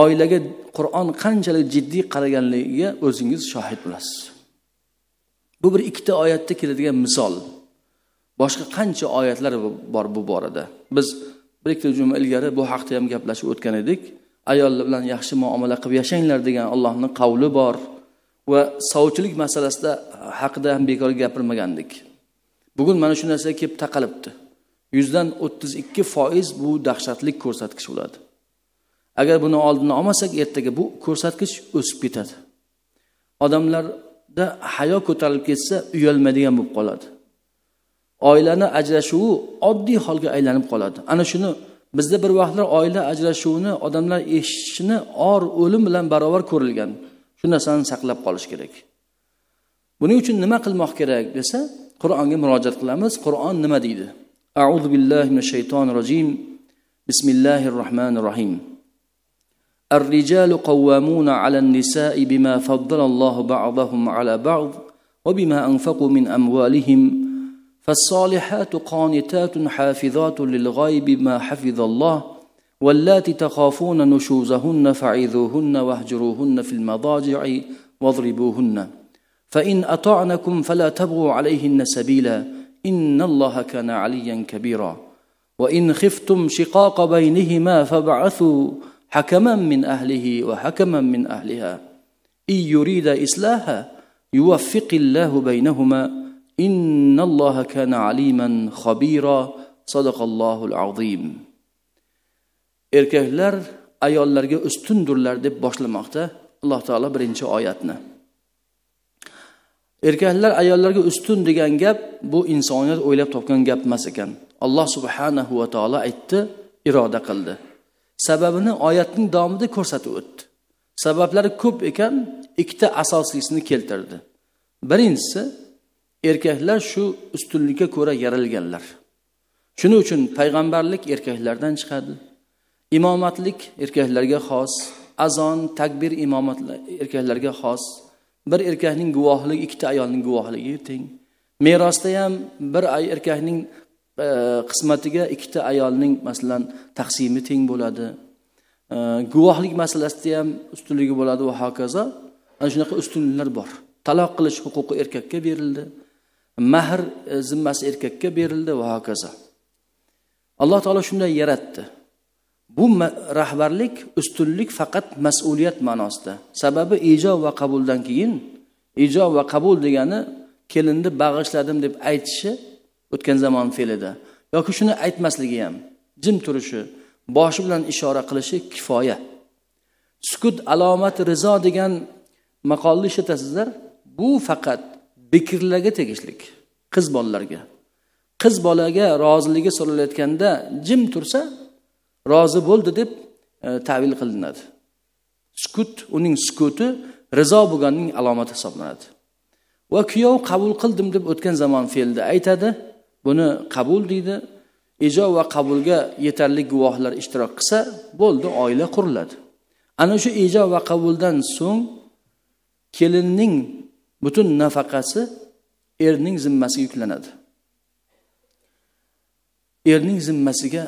oilaga qur'on qanchalik jiddiy qaraganligiga o'zingiz shohid bo'lasiz bu bir ikkita oyatda keladigan misol boshqa qancha oyatlar bor bu borada biz bir ikkita juma ilgari bu haqda ham gaplashib o'tgan edik ayollar bilan yaxshi muomala qilib yashanglar degan allohni qavli bor va sovchilik masalasida haqida ham bekor gapirmagandik bugun mana shu narsa kelib taqalibdi yuzdan o'ttiz ikki foiz bu dahshatli ko'rsatkich bo'ladi agar buni oldini olmasak ertaga bu ko'rsatkich o'sib ketadi odamlarda hayo ko'tarilib ketsa uyalmaydigan bo'lib qoladi oilani ajrashuvi oddiy holga aylanib qoladi ana shuni bizda bir vaqtlar oila ajrashuvini odamlar eshitishini or o'lim bilan barobar ko'rilgan shu narsani saqlab qolish kerak buning uchun nima qilmoq kerak desa qur'onga murojaat qilamiz qur'on nima deydi auzu billahi mina shaytonir rojim bismillahi rohmanir rohim الرجال قوامون على النساء بما فضل الله بعضهم على بعض وبما انفقوا من اموالهم فالصالحات قانتات حافظات للغيب ما حفظ الله واللاتي تخافون نشوزهن فعيذوهن واهجروهن في المضاجع واضربوهن فان اطعنكم فلا تبغوا عليهن سبيلا ان الله كان عليا كبيرا وان خفتم شقاق بينهما فابعثوا حكما من أهله وحكما من أهلها إن يريد إصلاحا يوفق الله بينهما إن الله كان عليما خبيرا صدق الله العظيم erkaklar ayollarga ustundurlar deb boshlamoqda alloh taolo birinchi oyatni erkaklar ayollarga ustun degan gap bu insoniyat o'ylab topgan gap emas ekan alloh subhanahu va taolo aytdi iroda qildi sababini oyatning davomida ko'rsatib o'tdi sabablari ko'p ekan ikkita asosiysini keltirdi birinchisi erkaklar shu ustunlikka ko'ra yaralganlar shuning uchun payg'ambarlik erkaklardan chiqadi imomatlik erkaklarga xos azon takbir imomatlar erkaklarga xos bir erkakning guvohligi ikkita ayolning guvohligi teng merosda ham bir erkakning qismatiga ikkita ayolning masalan taqsimi teng bo'ladi guvohlik masalasida ham ustunligi bo'ladi va hokazo ana shunaqa ustunliklar bor taloq qilish huquqi erkakka berildi mahr e, zimmasi erkakka berildi va hokazo alloh taolo shunday yaratdi bu rahbarlik ustunlik faqat mas'uliyat ma'nosida sababi ijo va qabuldan keyin ijo va qabul degani kelinni bag'ishladim deb aytishi o'tgan zamon fe'lida yoki shuni aytmasligi ham jim turishi boshi bilan ishora qilishi kifoya sukut alomat rizo degan maqolni ishlatasizlar bu faqat bekirlarga tegishlik qiz bolalarga qiz bolaga roziligi so'ralayotganda jim tursa rozi bo'ldi deb e, tavil qilinadi sukut uning sukuti rizo bo'lganning alomati hisoblanadi va kuyov qabul qildim deb o'tgan zamon fe'lida aytadi buni qabul deydi ijo va qabulga yetarli guvohlar ishtirok qilsa bo'ldi oila quriladi ana shu ijo va qabuldan so'ng kelinning butun nafaqasi erning zimmasiga yuklanadi erning zimmasiga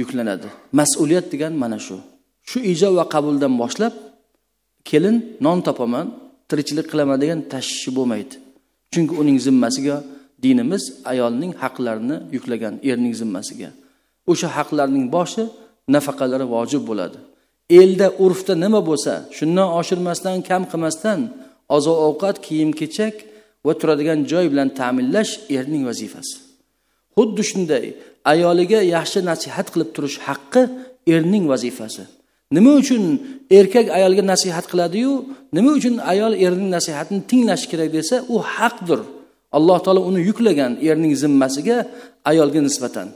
yuklanadi mas'uliyat degan mana shu shu ijo va qabuldan boshlab kelin non topaman tirikchilik qilaman degan tashvishi bo'lmaydi chunki uning zimmasiga dinimiz ayolning haqlarini yuklagan erning zimmasiga o'sha haqlarning boshi nafaqalari vojib bo'ladi elda urfda nima bo'lsa shundan oshirmasdan kam qilmasdan oziq ovqat kiyim kechak va turadigan joy bilan ta'minlash erning vazifasi xuddi shunday ayoliga yaxshi nasihat qilib turish haqqi erning vazifasi nima uchun erkak ayolga nasihat qiladiyu nima uchun ayol erning nasihatini tinglashi kerak desa u haqdir alloh taolo uni yuklagan erning zimmasiga ayolga nisbatan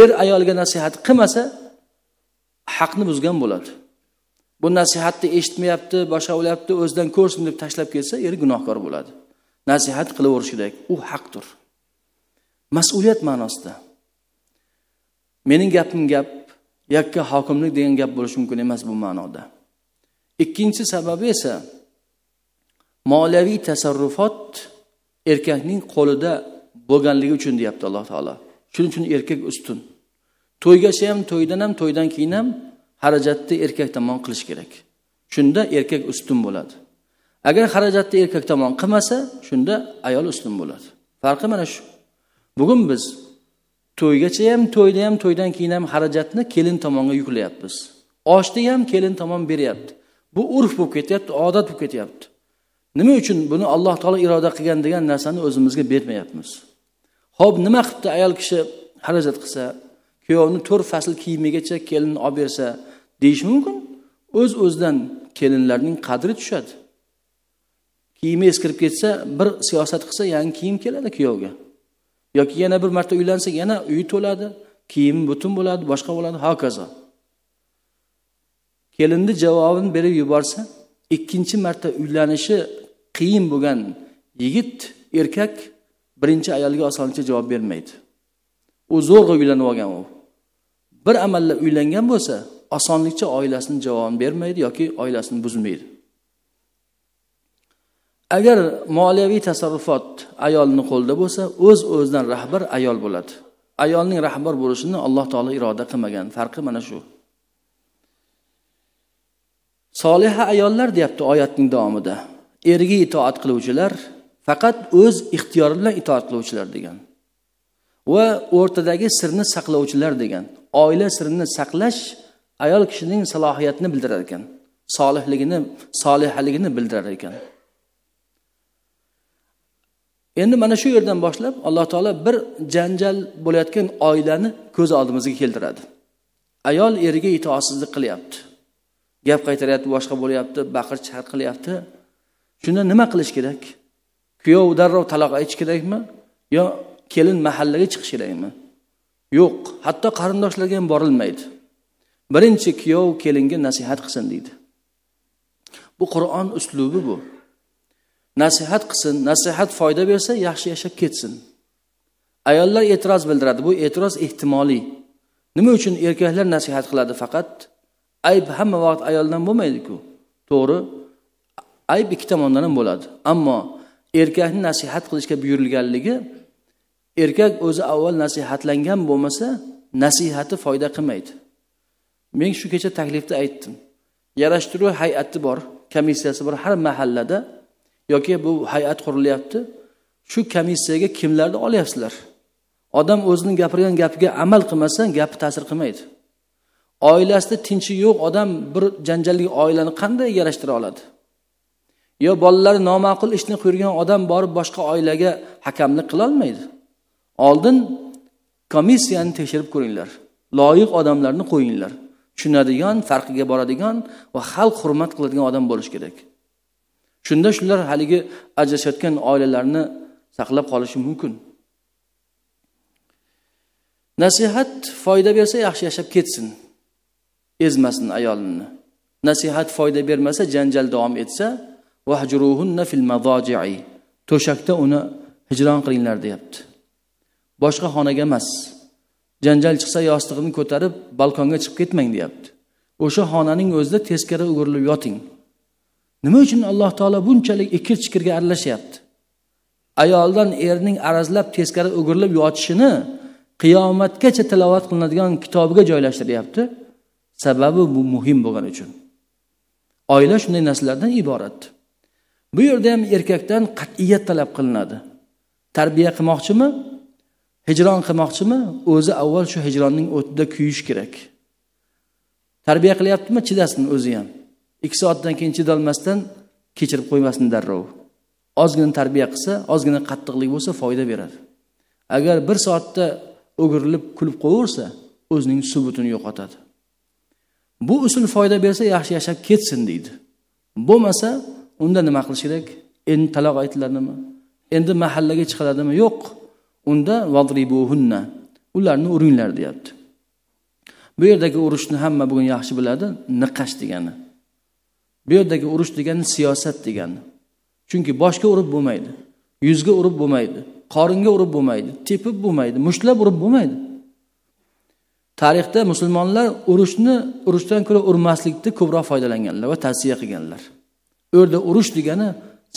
er ayolga nasihat qilmasa haqni buzgan bo'ladi bu nasihatni eshitmayapti boshqa bo'lyapti o'zidan ko'rsin deb tashlab ketsa eri gunohkor bo'ladi nasihat qilaverishi kerak u haqdir mas'uliyat ma'nosida mening gapim gap yakka hokimlik degan gap bo'lishi mumkin emas bu ma'noda ikkinchi sababi esa moliyaviy tasarrufot erkakning qo'lida bo'lganligi uchun deyapti alloh taolo shuning uchun erkak ustun to'ygacha ham to'ydan ham to'ydan keyin ham xarajatni erkak tomon qilish kerak shunda erkak ustun bo'ladi agar xarajatni erkak tomon qilmasa shunda ayol ustun bo'ladi farqi mana shu bugun biz to'ygacha ham to'yda ham to'ydan keyin ham xarajatni kelin tomonga yuklayapmiz oshni ham kelin tomon beryapti bu urf bo'lib ketyapti odat bo'lib ketyapti nima uchun buni alloh taolo iroda qilgan degan narsani o'zimizga bermayapmiz ho'p nima qilibdi ayol kishi xarajat qilsa kuyovni to'rt fasl kiyimigacha kelinni olib bersa deyish mumkin o'z o'zidan kelinlarning qadri tushadi kiyimi eskirib ketsa bir siyosat qilsa yangi kiyim keladi kuyovga yoki yana bir marta uylansa yana uyi to'ladi kiyimi butun bo'ladi boshqa bo'ladi hokazo kelinni javobini berib yuborsa ikkinchi marta uylanishi qiyin bo'lgan yigit erkak birinchi ayolga osonlikcha javob bermaydi u zo'rg'a uylanib olgan u bir amallab uylangan bo'lsa osonlikcha oilasini javobini bermaydi yoki oilasini buzmaydi agar moliyaviy tasarrufot ayolni qo'lida bo'lsa o'z öz o'zidan rahbar ayol bo'ladi ayolning rahbar bo'lishini alloh taolo iroda qilmagan farqi mana shu soliha ayollar deyapti oyatning davomida erga itoat qiluvchilar faqat o'z ixtiyori bilan itoat qiluvchilar degan va o'rtadagi sirni saqlovchilar degan oila sirini saqlash ayol kishining salohiyatini bildirar ekan solihligini solihaligini bildirar ekan endi mana shu yerdan boshlab alloh taolo bir janjal bo'layotgan oilani ko'z oldimizga keltiradi ayol eriga itoatsizlik qilyapti gap qaytaryapti boshqa bo'lyapti baqir chaqir qilyapti shunda nima qilish kerak kuyov darrov taloq aytish kerakmi yo kelin mahallaga chiqish kerakmi yo'q hatto qarindoshlarga ham borilmaydi birinchi kuyov kelinga nasihat qilsin deydi bu qur'on uslubi bu nasihat qilsin nasihat foyda bersa yaxshi yashab ketsin ayollar e'tiroz bildiradi bu e'tiroz ehtimoliy nima uchun erkaklar nasihat qiladi faqat ayb hamma vaqt ayoldan bo'lmaydiku to'g'ri ayb ikki tomondan ham bo'ladi ammo erkakni nasihat qilishga buyurilganligi erkak o'zi avval nasihatlangan bo'lmasa nasihati foyda qilmaydi men shu kecha taklifda aytdim yarashtiruv hay'ati bor komissiyasi bor har mahallada yoki bu hay'at qurilyapti shu komissiyaga kimlarni olyapsizlar odam o'zini gapirgan gapiga amal qilmasa gapi ta'sir qilmaydi oilasida tinchi yo'q odam bir janjalli oilani qanday yarashtira oladi yo bolalari noma'qul ishni qilgan odam borib boshqa oilaga hakamlik qilolmaydi oldin komissiyani tekshirib ko'ringlar loyiq odamlarni qo'yinglar tushunadigan farqiga boradigan va xalq hurmat qiladigan odam bo'lishi kerak shunda shular haligi ajrashayotgan oilalarni saqlab qolishi mumkin nasihat foyda bersa yaxshi yashab ketsin ezmasin ayolini nasihat foyda bermasa janjal davom etsa fil to'shakda uni hijron qilinglar deyapti boshqa xonaga emas janjal chiqsa yostig'ini ko'tarib balkonga chiqib ketmang deyapti o'sha xonaning o'zida teskari o'girilib yoting nima uchun alloh taolo bunchalik ikir chikirga aralashyapti ayoldan erning arazlab teskari o'girilib yotishini qiyomatgacha tilovat qilinadigan kitobiga joylashtiryapti sababi bu muhim bo'lgani uchun oila shunday narsalardan iborat bu yerda ham erkakdan qat'iyat talab qilinadi tarbiya qilmoqchimi hijron qilmoqchimi o'zi avval shu hijronning o'tida kuyish kerak tarbiya qilyaptimi chidasin o'zi ham ikki soatdan keyin chidolmasdan kechirib qo'ymasin darrov ozgina tarbiya qilsa ozgina qattiqlik bo'lsa foyda beradi agar bir soatda o'girilib kulib qo'yaversa o'zining subutini yo'qotadi bu usul foyda bersa yaxshi yashab ketsin deydi bo'lmasa unda nima qilish kerak endi taloq aytiladimi endi mahallaga chiqiladimi yo'q unda vadribuhunna ularni uringlar deyapti bu yerdagi urushni hamma bugun yaxshi biladi niqash degani bu yerdagi urush degani siyosat degani chunki boshga urib bo'lmaydi yuzga urib bo'lmaydi qoringa urib bo'lmaydi tepib bo'lmaydi mushtlab urib bo'lmaydi tarixda musulmonlar urushni urushdan ko'ra urmaslikni ko'proq foydalanganlar va tavsiya qilganlar u yerda urush degani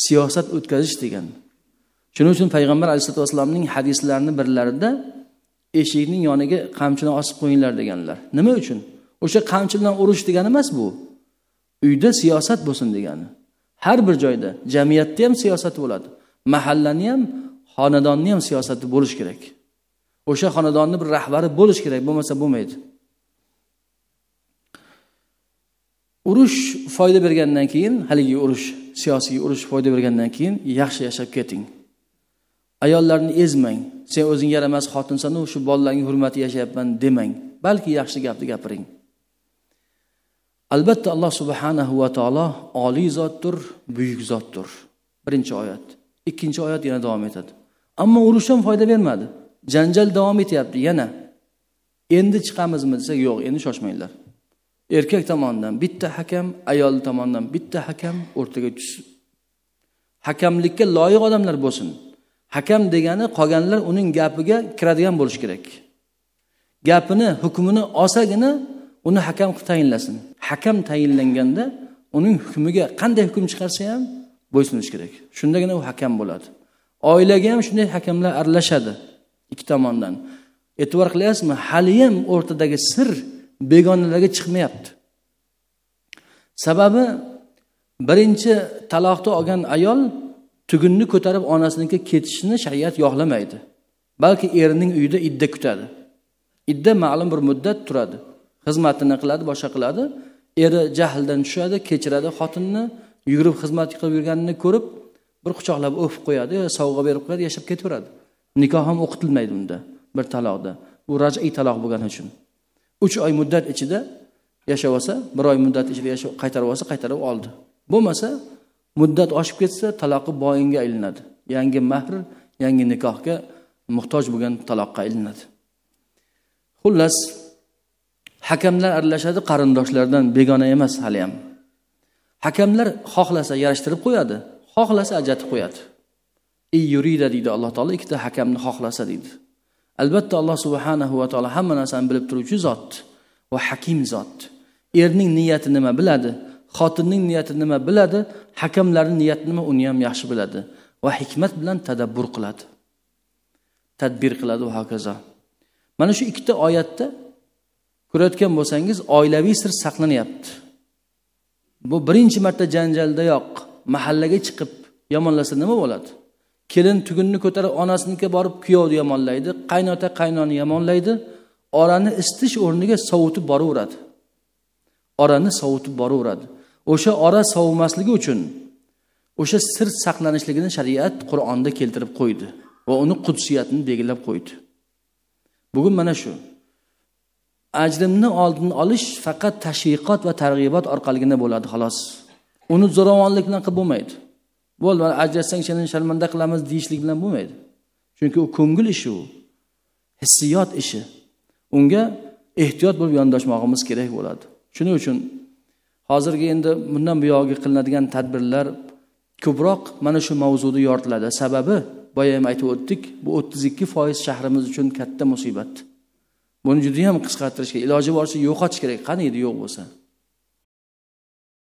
siyosat o'tkazish degani shuning uchun payg'ambar alayhisalotu vassalomning hadislarini birlarida eshikning yoniga qamchini osib qo'yinglar deganlar nima uchun o'sha qamchi bilan urush degani emas bu uyda siyosat bo'lsin degani har bir joyda jamiyatda ham siyosat bo'ladi mahallani ham xonadonni ham siyosati bo'lishi kerak o'sha xonadonni bir rahbari bo'lishi kerak bo'lmasa bo'lmaydi urush foyda bergandan keyin haligi urush siyosiy urush foyda bergandan keyin yaxshi yashab keting ayollarni ezmang sen o'zing yaramas xotinsanu shu bolalarning hurmati yashayapman demang balki yaxshi gapni gapiring albatta alloh subhanahu va taolo oliy zotdir buyuk zotdir birinchi oyat ikkinchi oyat yana davom etadi ammo urush ham foyda bermadi janjal davom etyapti yana endi chiqamizmi desa yo'q endi shoshmanglar erkak tomonidan bitta hakam ayol tomonidan bitta hakam o'rtaga tushsin hakamlikka loyiq odamlar bo'lsin hakam degani qolganlar uning gapiga kiradigan bo'lishi kerak gapini hukmini olsagina uni hakam qilib tayinlasin hakam tayinlanganda uning hukmiga qanday hukm chiqarsa ham bo'ysunish kerak shundagina u hakam bo'ladi oilaga ham shunday hakamlar aralashadi ikki tomondan e'tibor qilyapsizmi haliyam o'rtadagi sir begonalarga chiqmayapti sababi birinchi taloqni olgan ayol tugunni ko'tarib onasinikiga ketishni shariat yoqlamaydi balki erining uyida idda kutadi idda ma'lum bir muddat turadi xizmatini qiladi boshqa qiladi eri jahldan tushadi kechiradi xotinni yugurib xizmat qilib yurganini ko'rib bir quchoqlab o'pib qo'yadi sovg'a berib qo'yadi yashab ketaveradi nikoh ham o'qitilmaydi unda bir taloqda bu raj'iy taloq bo'lgani uchun uch oy muddat ichida yashab olsa bir oy muddat ichida yashab qaytarib olsa qaytarib oldi bo'lmasa muddat oshib ketsa taloqi boyinga aylanadi yangi mahr yangi nikohga muhtoj bo'lgan taloqqa aylanadi xullas hakamlar aralashadi qarindoshlardan begona emas hali ham hakamlar xohlasa yarashtirib qo'yadi xohlasa ajratib qo'yadi iyurida deydi alloh taolo ikkita hakamni xohlasa deydi albatta alloh subhanahu va taolo hamma narsani bilib turuvchi zot va hakim zot erning niyati nima biladi xotinning niyati nima biladi hakamlarni niyati nima uni ham yaxshi biladi va hikmat bilan tadabbur qiladi tadbir qiladi va hokazo mana shu ikkita oyatda ko'rayotgan bo'lsangiz oilaviy sir saqlanyapti bu birinchi marta janjaldayoq mahallaga chiqib yomonlasa nima bo'ladi kelin tugunni ko'tarib onasiniki borib kuyovni yomonlaydi qaynota qaynonani yomonlaydi orani isitish o'rniga sovutib boraveradi orani sovutib boraveradi o'sha ora sovimasligi uchun o'sha sir saqlanishligini shariat qur'onda keltirib qo'ydi va uni qudsiyatini belgilab qo'ydi bugun mana shu ajrimni oldini olish faqat tashviqot va targ'ibot orqaligina bo'ladi xolos uni zo'ravonlik bilan qilib bo'lmaydi bo'ldi mana ajratsang seni sharmanda qilamiz deyishlik bilan bo'lmaydi chunki u ko'ngil ishi u hissiyot ishi unga ehtiyot bo'lib yondashmog'imiz kerak bo'ladi shuning uchun hozirgi endi bundan buyog'iga qilinadigan tadbirlar ko'proq mana shu mavzuda yoritiladi sababi boya ham aytib o'tdik bu o'ttiz ikki foiz shahrimiz uchun katta musibat buni judayam qisqartirishga iloji boricha yo'qotish kerak qani edi yo'q bo'lsa